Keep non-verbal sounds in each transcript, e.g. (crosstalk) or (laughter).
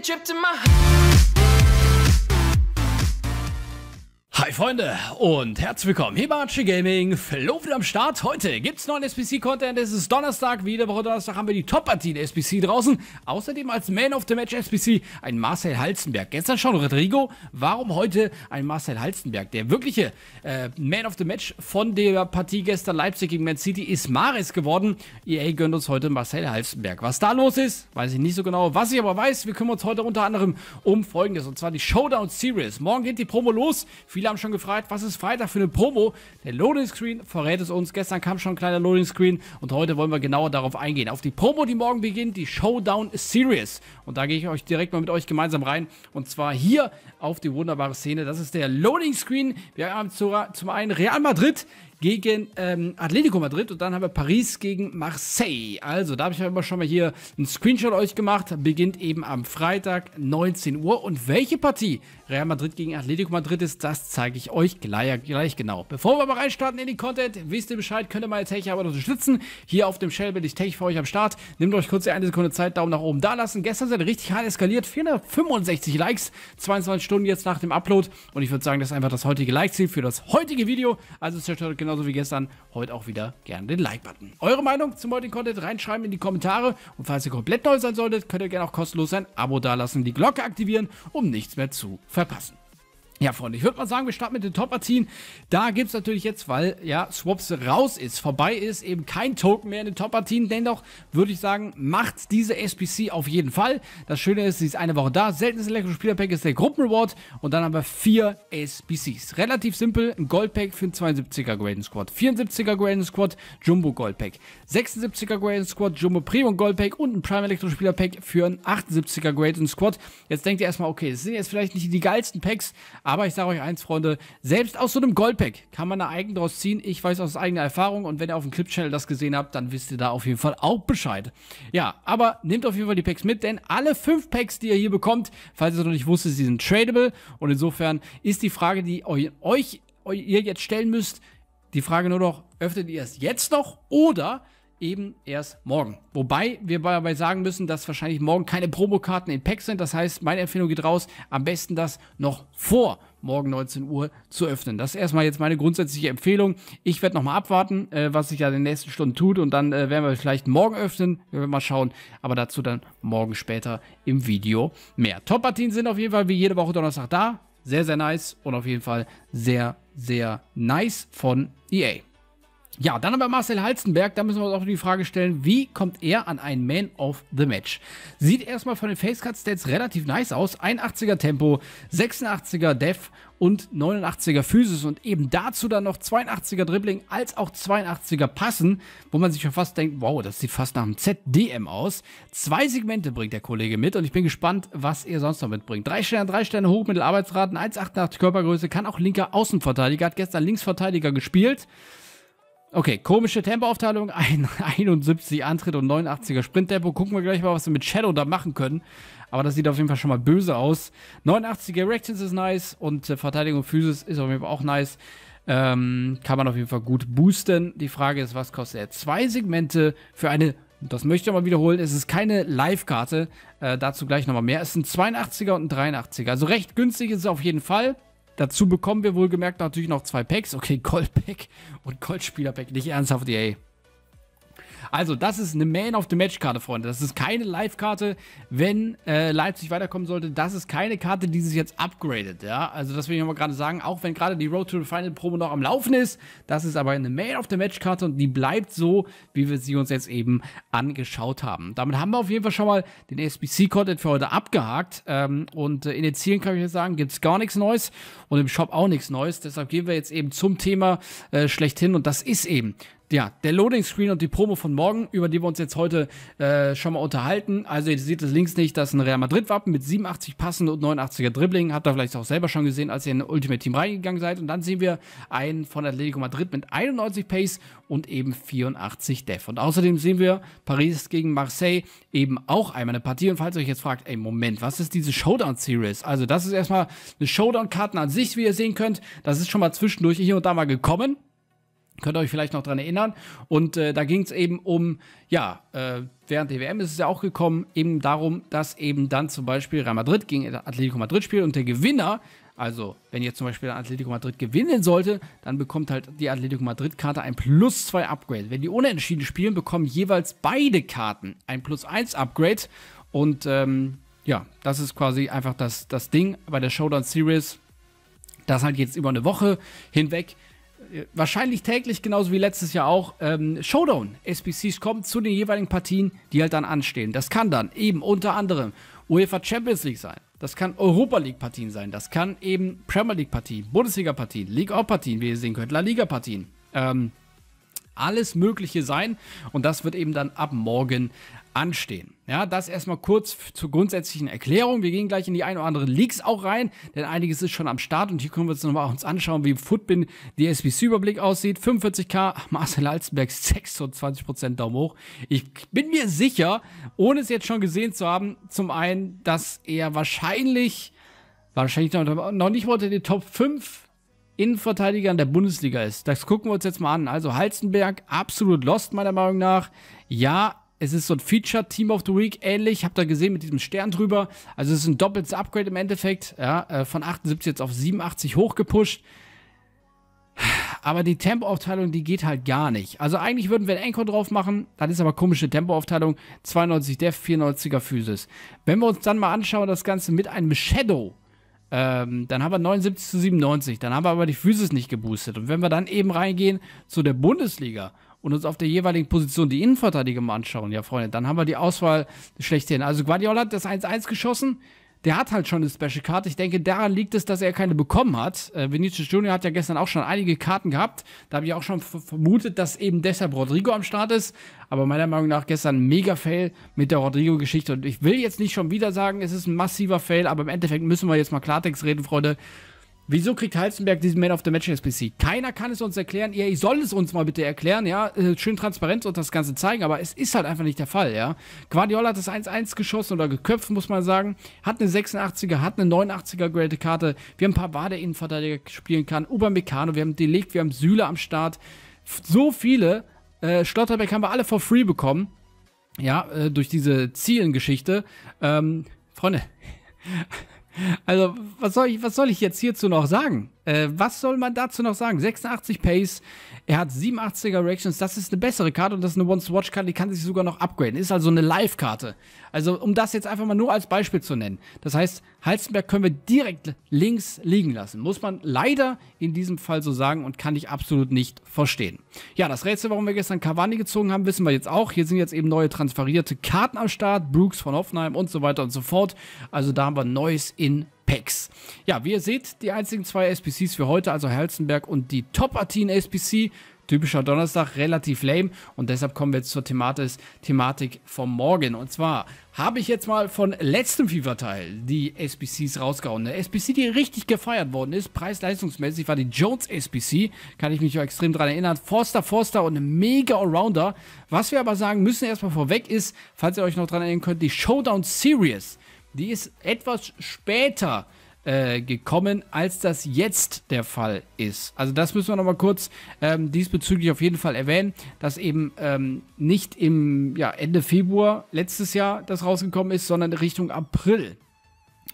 take a trip to my Hi Freunde und herzlich willkommen. hier bei Archie Gaming, Flo wieder am Start. Heute gibt es neuen SPC-Content. Es ist Donnerstag, wieder Woche Donnerstag haben wir die Top-Partie der SPC draußen. Außerdem als Man of the Match SPC ein Marcel Halzenberg. Gestern schon Rodrigo, warum heute ein Marcel Halzenberg? Der wirkliche äh, Man of the Match von der Partie gestern Leipzig gegen Man City ist Maris geworden. EA gönnt uns heute Marcel Halzenberg. Was da los ist, weiß ich nicht so genau. Was ich aber weiß, wir kümmern uns heute unter anderem um Folgendes. Und zwar die Showdown Series. Morgen geht die Promo los. Viele Viele haben schon gefragt, was ist Freitag für eine Promo? Der Loading Screen verrät es uns. Gestern kam schon ein kleiner Loading Screen und heute wollen wir genauer darauf eingehen. Auf die Promo, die morgen beginnt, die Showdown Series. Und da gehe ich euch direkt mal mit euch gemeinsam rein. Und zwar hier auf die wunderbare Szene. Das ist der Loading Screen. Wir haben zum einen Real Madrid, gegen ähm, Atletico Madrid und dann haben wir Paris gegen Marseille. Also, da habe ich aber schon mal hier einen Screenshot euch gemacht. Beginnt eben am Freitag 19 Uhr. Und welche Partie Real Madrid gegen Atletico Madrid ist, das zeige ich euch gleich, gleich, genau. Bevor wir aber reinstarten in den Content, wisst ihr Bescheid, könnt ihr meine Tech aber unterstützen. Hier auf dem Shell bin ich Tech für euch am Start. Nehmt euch kurz eine Sekunde Zeit, Daumen nach oben da lassen. Gestern sind richtig hart eskaliert. 465 Likes, 22 Stunden jetzt nach dem Upload. Und ich würde sagen, das ist einfach das heutige Like-Ziel für das heutige Video. Also zerstört genau genauso wie gestern, heute auch wieder gerne den Like-Button. Eure Meinung zum heutigen Content reinschreiben in die Kommentare. Und falls ihr komplett neu sein solltet, könnt ihr gerne auch kostenlos ein Abo dalassen, die Glocke aktivieren, um nichts mehr zu verpassen. Ja, Freunde, ich würde mal sagen, wir starten mit den top -Azin. Da gibt es natürlich jetzt, weil ja Swaps raus ist, vorbei ist, eben kein Token mehr in den top -Azin. Dennoch würde ich sagen, macht diese SPC auf jeden Fall. Das Schöne ist, sie ist eine Woche da. Seltenes Elektro-Spieler-Pack ist der Gruppenreward und dann haben wir vier SPCs. Relativ simpel, ein Gold-Pack für einen 72er Graden Squad, 74er Graden Squad, Jumbo Gold-Pack, 76er Graden Squad, Jumbo Premium Gold-Pack und ein Prime Elektro-Spieler-Pack für einen 78er Graden Squad. Jetzt denkt ihr erstmal, okay, das sind jetzt vielleicht nicht die geilsten Packs, aber ich sage euch eins, Freunde, selbst aus so einem Goldpack kann man da Eigen draus ziehen. Ich weiß aus eigener Erfahrung und wenn ihr auf dem Clip-Channel das gesehen habt, dann wisst ihr da auf jeden Fall auch Bescheid. Ja, aber nehmt auf jeden Fall die Packs mit, denn alle fünf Packs, die ihr hier bekommt, falls ihr es noch nicht wusstet, sie sind tradable und insofern ist die Frage, die euch, euch ihr jetzt stellen müsst, die Frage nur noch, öffnet ihr es jetzt noch oder eben erst morgen. Wobei wir dabei sagen müssen, dass wahrscheinlich morgen keine Promokarten in Pack sind. Das heißt, meine Empfehlung geht raus, am besten das noch vor morgen 19 Uhr zu öffnen. Das ist erstmal jetzt meine grundsätzliche Empfehlung. Ich werde nochmal abwarten, äh, was sich ja in den nächsten Stunden tut und dann äh, werden wir vielleicht morgen öffnen. Wir werden mal schauen, aber dazu dann morgen später im Video mehr. Top-Partien sind auf jeden Fall wie jede Woche Donnerstag da. Sehr, sehr nice und auf jeden Fall sehr, sehr nice von EA. Ja, dann aber Marcel Halstenberg, da müssen wir uns auch die Frage stellen, wie kommt er an einen Man of the Match? Sieht erstmal von den Facecut-Stats relativ nice aus. 81er Tempo, 86er Def und 89er Physis und eben dazu dann noch 82er Dribbling als auch 82er Passen, wo man sich schon fast denkt, wow, das sieht fast nach einem ZDM aus. Zwei Segmente bringt der Kollege mit und ich bin gespannt, was er sonst noch mitbringt. Drei Sterne, drei Sterne, hoch, Mittelarbeitsraten, 1,88 Körpergröße, kann auch linker Außenverteidiger, hat gestern Linksverteidiger gespielt. Okay, komische Tempoaufteilung, ein 71 (laughs) Antritt und 89er Sprinttempo. Gucken wir gleich mal, was wir mit Shadow da machen können. Aber das sieht auf jeden Fall schon mal böse aus. 89er Reactions ist nice und äh, Verteidigung Physis ist auf jeden Fall auch nice. Ähm, kann man auf jeden Fall gut boosten. Die Frage ist, was kostet er? Zwei Segmente für eine, das möchte ich mal wiederholen, es ist keine Live-Karte. Äh, dazu gleich nochmal mehr. Es sind 82er und ein 83er. Also recht günstig ist es auf jeden Fall. Dazu bekommen wir wohlgemerkt natürlich noch zwei Packs. Okay, Gold-Pack und Goldspieler-Pack. Nicht ernsthaft, ey. Also, das ist eine Man-of-the-Match-Karte, Freunde. Das ist keine Live-Karte, wenn äh, Leipzig weiterkommen sollte. Das ist keine Karte, die sich jetzt upgradet, ja. Also, das will ich nochmal gerade sagen, auch wenn gerade die Road to the Final-Promo noch am Laufen ist. Das ist aber eine Man-of-the-Match-Karte und die bleibt so, wie wir sie uns jetzt eben angeschaut haben. Damit haben wir auf jeden Fall schon mal den SBC-Content für heute abgehakt. Ähm, und äh, in den Zielen kann ich jetzt sagen, gibt es gar nichts Neues und im Shop auch nichts Neues. Deshalb gehen wir jetzt eben zum Thema äh, schlechthin und das ist eben ja, der Loading Screen und die Promo von morgen, über die wir uns jetzt heute äh, schon mal unterhalten. Also, ihr seht es links nicht, das ist ein Real Madrid-Wappen mit 87 passenden und 89er Dribbling. Habt ihr vielleicht auch selber schon gesehen, als ihr in Ultimate Team reingegangen seid. Und dann sehen wir einen von Atletico Madrid mit 91 Pace und eben 84 Def. Und außerdem sehen wir Paris gegen Marseille eben auch einmal eine Partie. Und falls ihr euch jetzt fragt, ey, Moment, was ist diese Showdown-Series? Also, das ist erstmal eine Showdown-Karten an sich, wie ihr sehen könnt. Das ist schon mal zwischendurch hier und da mal gekommen Könnt ihr euch vielleicht noch dran erinnern. Und äh, da ging es eben um, ja, äh, während der WM ist es ja auch gekommen, eben darum, dass eben dann zum Beispiel Real Madrid gegen Atletico Madrid spielt und der Gewinner, also wenn jetzt zum Beispiel Atletico Madrid gewinnen sollte, dann bekommt halt die Atletico Madrid-Karte ein Plus 2 Upgrade. Wenn die unentschieden spielen, bekommen jeweils beide Karten ein Plus 1 Upgrade. Und ähm, ja, das ist quasi einfach das, das Ding bei der Showdown Series, das halt jetzt über eine Woche hinweg wahrscheinlich täglich, genauso wie letztes Jahr auch, ähm, Showdown SBCs kommen zu den jeweiligen Partien, die halt dann anstehen. Das kann dann eben unter anderem UEFA Champions League sein. Das kann Europa League Partien sein. Das kann eben Premier League Partien, Bundesliga Partien, League of Partien, wie ihr sehen könnt, La Liga Partien. Ähm, alles Mögliche sein. Und das wird eben dann ab morgen anstehen. Ja, das erstmal kurz zur grundsätzlichen Erklärung. Wir gehen gleich in die ein oder andere Leaks auch rein, denn einiges ist schon am Start und hier können wir uns nochmal uns anschauen, wie Footbin die SBC-Überblick aussieht. 45k, (laughs) Marcel Alzenberg 26% Daumen hoch. Ich bin mir sicher, ohne es jetzt schon gesehen zu haben, zum einen, dass er wahrscheinlich, wahrscheinlich noch, noch nicht mal unter den Top 5 Innenverteidigern der Bundesliga ist. Das gucken wir uns jetzt mal an. Also Halzenberg, absolut lost meiner Meinung nach. Ja, es ist so ein Feature Team of the Week ähnlich, habt ihr gesehen mit diesem Stern drüber. Also es ist ein doppeltes Upgrade im Endeffekt, ja, äh, von 78 jetzt auf 87 hochgepusht. Aber die Tempoaufteilung, die geht halt gar nicht. Also eigentlich würden wir einen Encore drauf machen, dann ist aber komische Tempoaufteilung, 92 Def, 94er Physis. Wenn wir uns dann mal anschauen, das Ganze mit einem Shadow, ähm, dann haben wir 79 zu 97, dann haben wir aber die Physis nicht geboostet. Und wenn wir dann eben reingehen zu der Bundesliga, und uns auf der jeweiligen Position die Innenverteidiger mal anschauen, ja, Freunde, dann haben wir die Auswahl schlechthin. Also Guardiola hat das 1-1 geschossen. Der hat halt schon eine Special Card. Ich denke, daran liegt es, dass er keine bekommen hat. Äh, Vinicius Junior hat ja gestern auch schon einige Karten gehabt. Da habe ich auch schon vermutet, dass eben deshalb Rodrigo am Start ist. Aber meiner Meinung nach gestern mega Fail mit der Rodrigo-Geschichte. Und ich will jetzt nicht schon wieder sagen, es ist ein massiver Fail, aber im Endeffekt müssen wir jetzt mal Klartext reden, Freunde. Wieso kriegt Halzenberg diesen Man of the Match SPC? Keiner kann es uns erklären. ich soll es uns mal bitte erklären, ja. Äh, schön transparent und das Ganze zeigen, aber es ist halt einfach nicht der Fall, ja. Guardiola hat das 1-1 geschossen oder geköpft, muss man sagen. Hat eine 86er, hat eine 89er graded Karte. Wir haben ein paar wade Innenverteidiger spielen kann. Upamecano, wir haben Delikt, wir haben Süle am Start. So viele. Äh, Schlotterbeck haben wir alle for free bekommen. Ja, äh, durch diese Zielengeschichte. Ähm, Freunde. (laughs) Also, was soll ich, was soll ich jetzt hierzu noch sagen? Äh, was soll man dazu noch sagen? 86 Pace, er hat 87er Reactions, das ist eine bessere Karte und das ist eine Once-Watch-Karte, die kann sich sogar noch upgraden. Ist also eine Live-Karte. Also, um das jetzt einfach mal nur als Beispiel zu nennen. Das heißt, Halzenberg können wir direkt links liegen lassen. Muss man leider in diesem Fall so sagen und kann ich absolut nicht verstehen. Ja, das Rätsel, warum wir gestern Cavani gezogen haben, wissen wir jetzt auch. Hier sind jetzt eben neue transferierte Karten am Start, Brooks von Hoffenheim und so weiter und so fort. Also da haben wir Neues in Packs. Ja, wie ihr seht, die einzigen zwei SPCs für heute, also Herzenberg und die Top-Athen SPC. Typischer Donnerstag, relativ lame und deshalb kommen wir jetzt zur Thematis, Thematik vom Morgen. Und zwar habe ich jetzt mal von letztem FIFA-Teil die SBCs rausgehauen. Eine SBC, die richtig gefeiert worden ist, preis-leistungsmäßig, war die Jones SBC. Kann ich mich auch extrem daran erinnern. Forster, Forster und eine mega Allrounder. Was wir aber sagen müssen erstmal vorweg ist, falls ihr euch noch daran erinnern könnt, die Showdown Series die ist etwas später äh, gekommen, als das jetzt der Fall ist. Also das müssen wir nochmal kurz ähm, diesbezüglich auf jeden Fall erwähnen, dass eben ähm, nicht im ja, Ende Februar letztes Jahr das rausgekommen ist, sondern Richtung April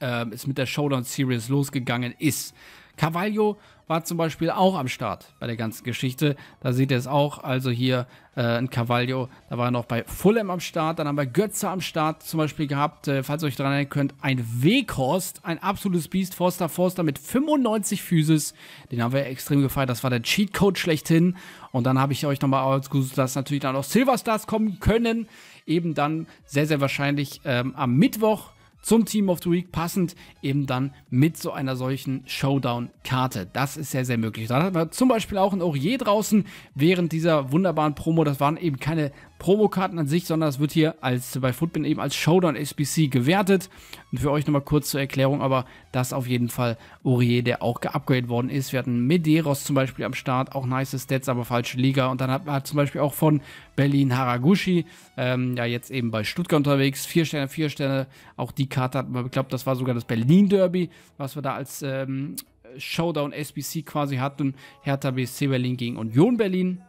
ähm, es mit der Showdown Series losgegangen ist. Carvalho war zum Beispiel auch am Start bei der ganzen Geschichte. Da seht ihr es auch. Also hier äh, ein Cavaglio, da war er noch bei Fulham am Start. Dann haben wir Götze am Start zum Beispiel gehabt. Äh, falls ihr euch daran erinnern könnt, ein Weghorst, ein absolutes Beast. Forster Forster mit 95 Physis. Den haben wir extrem gefeiert. Das war der Cheatcode schlechthin. Und dann habe ich euch nochmal ausgesucht, dass natürlich dann auch Silverstars kommen können. Eben dann sehr, sehr wahrscheinlich ähm, am Mittwoch zum Team of the Week passend eben dann mit so einer solchen Showdown-Karte. Das ist sehr, sehr möglich. Da hatten wir zum Beispiel auch ein Aurier draußen während dieser wunderbaren Promo. Das waren eben keine Promokarten an sich, sondern das wird hier als bei Footbin eben als Showdown SBC gewertet. Und für euch nochmal kurz zur Erklärung, aber das auf jeden Fall Aurier, der auch geupgradet worden ist. Wir hatten Medeiros zum Beispiel am Start, auch nice Stats, aber falsche Liga. Und dann hat man zum Beispiel auch von Berlin Haraguchi, ähm, ja jetzt eben bei Stuttgart unterwegs, vier Sterne, vier Sterne. Auch die Karte hatten wir, ich glaube, das war sogar das Berlin-Derby, was wir da als ähm, Showdown SBC quasi hatten. Hertha BSC Berlin gegen Union Berlin.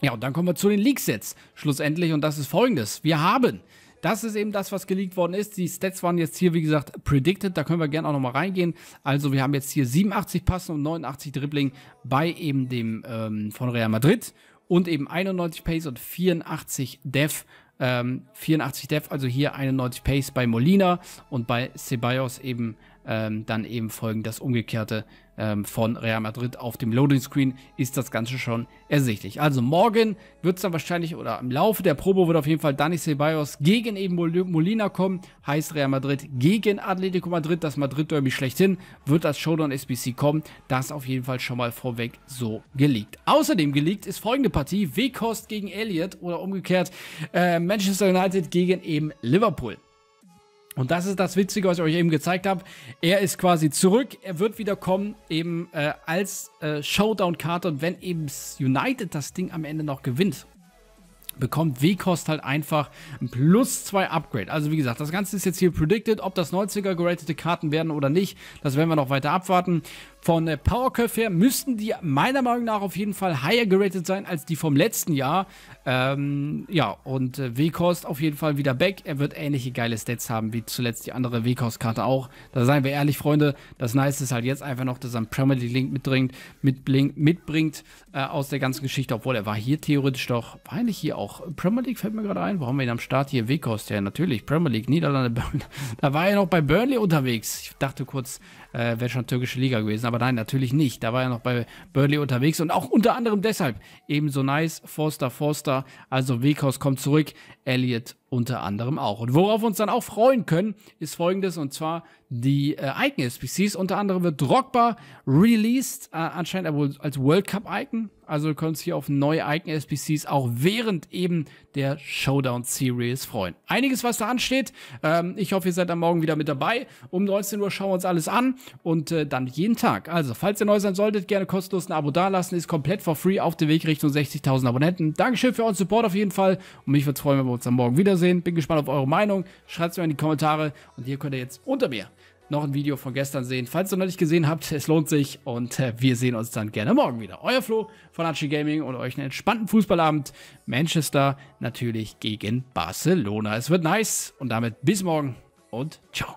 Ja, und dann kommen wir zu den League-Sets schlussendlich. Und das ist folgendes. Wir haben das ist eben das, was geleakt worden ist. Die Stats waren jetzt hier, wie gesagt, predicted. Da können wir gerne auch nochmal reingehen. Also wir haben jetzt hier 87 Passen und 89 Dribbling bei eben dem ähm, von Real Madrid und eben 91 Pace und 84 Def. Ähm, 84 Def, also hier 91 Pace bei Molina und bei Ceballos eben ähm, dann eben folgen das Umgekehrte ähm, von Real Madrid auf dem Loading Screen ist das Ganze schon ersichtlich. Also morgen wird es dann wahrscheinlich oder im Laufe der Probe wird auf jeden Fall Dani Ceballos gegen eben Molina kommen, heißt Real Madrid gegen Atletico Madrid, das Madrid Derby schlechthin, wird das Showdown SBC kommen, das auf jeden Fall schon mal vorweg so geleakt. Außerdem geleakt ist folgende Partie, Wekost gegen Elliott oder umgekehrt äh, Manchester United gegen eben Liverpool. Und das ist das Witzige, was ich euch eben gezeigt habe. Er ist quasi zurück, er wird wieder kommen, eben äh, als äh, Showdown-Karte. Und wenn eben United das Ding am Ende noch gewinnt, bekommt W-Kost halt einfach ein plus zwei Upgrade. Also wie gesagt, das Ganze ist jetzt hier predicted, ob das 90er geratete Karten werden oder nicht, das werden wir noch weiter abwarten von äh, Powercurve her müssten die meiner Meinung nach auf jeden Fall higher geratet sein als die vom letzten Jahr. Ähm, ja, und äh, WCost auf jeden Fall wieder back. Er wird ähnliche geile Stats haben wie zuletzt die andere WCost-Karte auch. Da seien wir ehrlich, Freunde. Das Nice ist halt jetzt einfach noch, dass er einen Premier League Link mitbringt, mitbringt, mitbringt äh, aus der ganzen Geschichte. Obwohl er war hier theoretisch doch, war eigentlich hier auch Premier League, fällt mir gerade ein. Wo haben wir ihn am Start hier WCost? Ja, natürlich, Premier League, Niederlande, Burnley. (laughs) Da war er noch bei Burnley unterwegs. Ich dachte kurz, äh, wäre schon türkische Liga gewesen. Aber nein, natürlich nicht. Da war er noch bei Burnley unterwegs und auch unter anderem deshalb ebenso nice. Forster, Forster, also Weghaus kommt zurück. Elliot unter anderem auch. Und worauf wir uns dann auch freuen können, ist folgendes, und zwar die äh, Icon-SPCs. Unter anderem wird Drogba released, äh, anscheinend als World Cup-Icon. Also du kannst hier auf neue Icon SPCs auch während eben der Showdown Series freuen. Einiges, was da ansteht. Ähm, ich hoffe, ihr seid am Morgen wieder mit dabei. Um 19 Uhr schauen wir uns alles an und äh, dann jeden Tag. Also, falls ihr neu sein solltet, gerne kostenlos ein Abo dalassen. Ist komplett for free auf dem Weg Richtung 60.000 Abonnenten. Dankeschön für euren Support auf jeden Fall. Und mich würde es freuen, wenn wir uns am Morgen wiedersehen. Bin gespannt auf eure Meinung. Schreibt es mir in die Kommentare. Und hier könnt ihr jetzt unter mir noch ein Video von gestern sehen. Falls ihr noch nicht gesehen habt, es lohnt sich und äh, wir sehen uns dann gerne morgen wieder. Euer Flo von Archie Gaming und euch einen entspannten Fußballabend. Manchester natürlich gegen Barcelona. Es wird nice und damit bis morgen und ciao.